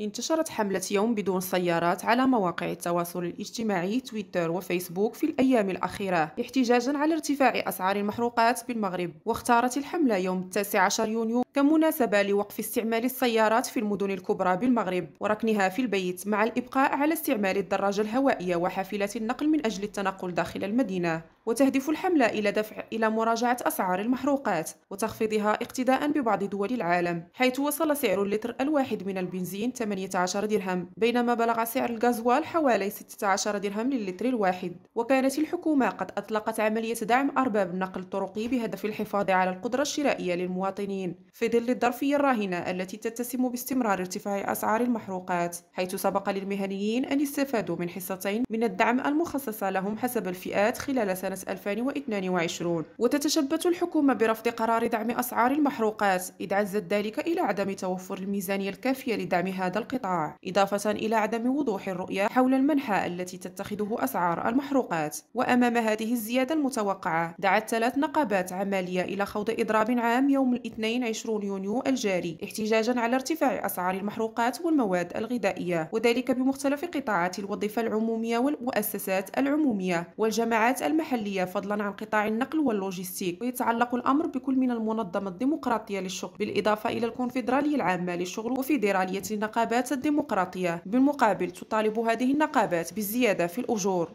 انتشرت حملة يوم بدون سيارات على مواقع التواصل الاجتماعي تويتر وفيسبوك في الأيام الأخيرة احتجاجا على ارتفاع أسعار المحروقات بالمغرب واختارت الحملة يوم 19 يونيو كمناسبة لوقف استعمال السيارات في المدن الكبرى بالمغرب وركنها في البيت مع الإبقاء على استعمال الدراجة الهوائية وحافلة النقل من أجل التنقل داخل المدينة وتهدف الحملة إلى دفع إلى مراجعة أسعار المحروقات وتخفيضها اقتداء ببعض دول العالم حيث وصل سعر اللتر الواحد من البنزين 18 درهم بينما بلغ سعر الغازوال حوالي 16 درهم للتر الواحد وكانت الحكومة قد أطلقت عملية دعم أرباب النقل الطرقي بهدف الحفاظ على القدرة الشرائية للمواطنين في ظل الظرفية الراهنة التي تتسم باستمرار ارتفاع أسعار المحروقات حيث سبق للمهنيين أن استفادوا من حصتين من الدعم المخصصة لهم حسب الفئات خلال سنة سنة 2022 وتتشبث الحكومة برفض قرار دعم أسعار المحروقات إذ عزت ذلك إلى عدم توفر الميزانية الكافية لدعم هذا القطاع إضافة إلى عدم وضوح الرؤية حول المنحى التي تتخذه أسعار المحروقات وأمام هذه الزيادة المتوقعة دعت ثلاث نقابات عمالية إلى خوض إضراب عام يوم الاثنين 20 يونيو الجاري احتجاجا على ارتفاع أسعار المحروقات والمواد الغذائية وذلك بمختلف قطاعات الوظيفة العمومية والمؤسسات العمومية والجماعات المحلية المحلية فضلا عن قطاع النقل واللوجستيك ويتعلق الأمر بكل من المنظمة الديمقراطية للشغل بالإضافة إلى الكونفدرالية العامة للشغل وفيدرالية النقابات الديمقراطية بالمقابل تطالب هذه النقابات بالزيادة في الأجور